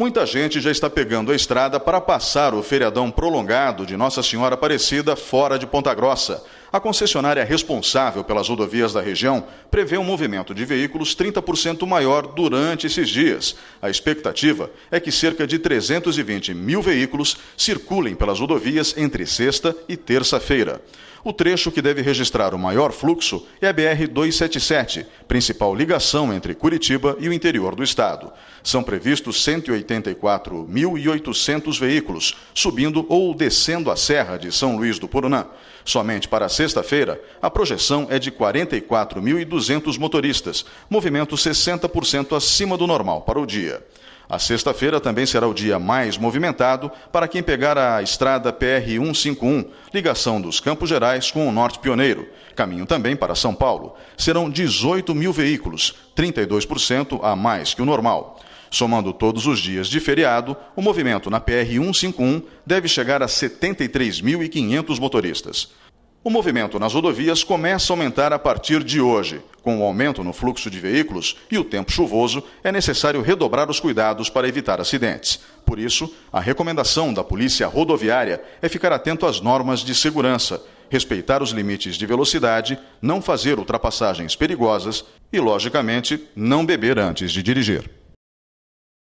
Muita gente já está pegando a estrada para passar o feriadão prolongado de Nossa Senhora Aparecida fora de Ponta Grossa. A concessionária responsável pelas rodovias da região prevê um movimento de veículos 30% maior durante esses dias. A expectativa é que cerca de 320 mil veículos circulem pelas rodovias entre sexta e terça-feira. O trecho que deve registrar o maior fluxo é a BR-277, principal ligação entre Curitiba e o interior do estado. São previstos 184.800 veículos subindo ou descendo a serra de São Luís do Purunã. Somente para sexta-feira, a projeção é de 44.200 motoristas, movimento 60% acima do normal para o dia. A sexta-feira também será o dia mais movimentado para quem pegar a estrada PR-151, ligação dos Campos Gerais com o Norte Pioneiro, caminho também para São Paulo. Serão 18 mil veículos, 32% a mais que o normal. Somando todos os dias de feriado, o movimento na PR-151 deve chegar a 73.500 motoristas. O movimento nas rodovias começa a aumentar a partir de hoje. Com o aumento no fluxo de veículos e o tempo chuvoso, é necessário redobrar os cuidados para evitar acidentes. Por isso, a recomendação da Polícia Rodoviária é ficar atento às normas de segurança, respeitar os limites de velocidade, não fazer ultrapassagens perigosas e, logicamente, não beber antes de dirigir.